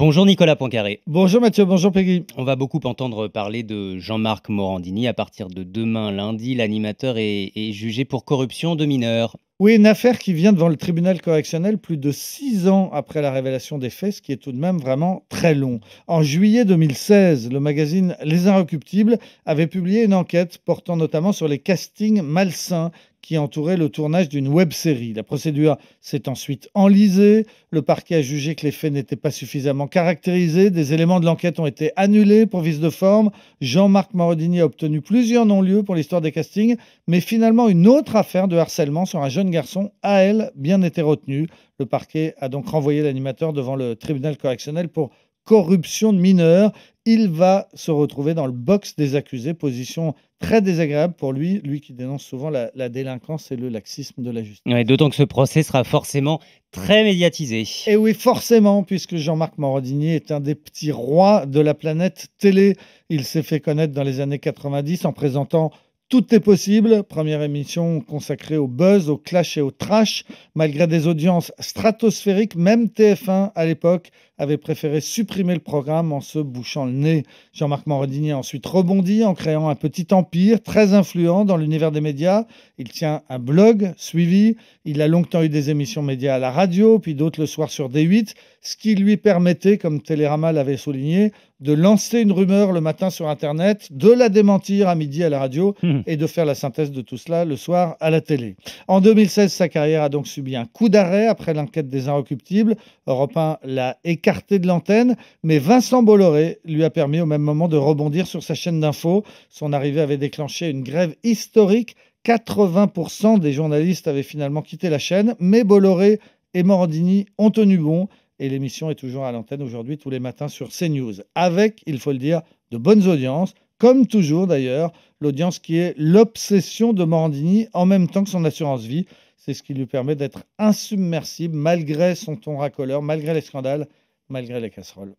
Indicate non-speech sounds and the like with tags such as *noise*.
Bonjour Nicolas Poincaré. Bonjour Mathieu, bonjour Peggy. On va beaucoup entendre parler de Jean-Marc Morandini. À partir de demain lundi, l'animateur est, jugé pour corruption de mineurs. Oui, une affaire qui vient devant le tribunal correctionnel plus de six ans après la révélation des faits, ce qui est tout de même vraiment très long. En juillet 2016, le magazine Les Inrecuptibles avait publié une enquête portant notamment sur les castings malsains qui entourait le tournage d'une web-série. La procédure s'est ensuite enlisée, le parquet a jugé que les faits n'étaient pas suffisamment caractérisés, des éléments de l'enquête ont été annulés pour vice de forme, Jean-Marc Morodini a obtenu plusieurs non-lieux pour l'histoire des castings, mais finalement une autre affaire de harcèlement sur un jeune garçon a elle bien été retenue. Le parquet a donc renvoyé l'animateur devant le tribunal correctionnel pour corruption de mineurs. Il va se retrouver dans le box des accusés, position très désagréable pour lui, lui qui dénonce souvent la, délinquance et le laxisme de la justice. Ouais, D'autant que ce procès sera forcément très médiatisé. Et oui, forcément, puisque Jean-Marc Morandini est un des petits rois de la planète télé. Il s'est fait connaître dans les années 90 en présentant tout est possible, première émission consacrée au buzz, au clash et au trash. Malgré des audiences stratosphériques, même TF1 à l'époque avait préféré supprimer le programme en se bouchant le nez. Jean-Marc Morodini a ensuite rebondi en créant un petit empire très influent dans l'univers des médias. Il tient un blog suivi, il a longtemps eu des émissions médias à la radio, puis d'autres le soir sur D8, ce qui lui permettait, comme Télérama l'avait souligné, de lancer une rumeur le matin sur Internet, de la démentir à midi à la radio *laughs* hmm. et de faire la synthèse de tout cela le soir à la télé. En 2016, sa carrière a donc subi un coup d'arrêt après l'enquête des Inrecuptibles. Europe 1 l'a écarté de l'antenne, mais Vincent Bolloré lui a permis au même moment de rebondir sur sa chaîne d'infos. Son arrivée avait déclenché une grève historique. 80% des journalistes avaient finalement quitté la chaîne, mais Bolloré et Morandini ont tenu bon et l'émission est toujours à l'antenne aujourd'hui, tous les matins sur CNews. Avec, il faut le dire, de bonnes audiences, comme toujours d'ailleurs, l'audience qui est l'obsession de Morandini en même temps que son assurance vie. C'est ce qui lui permet d'être insubmersible malgré son ton racoleur, malgré les scandales, malgré les casseroles.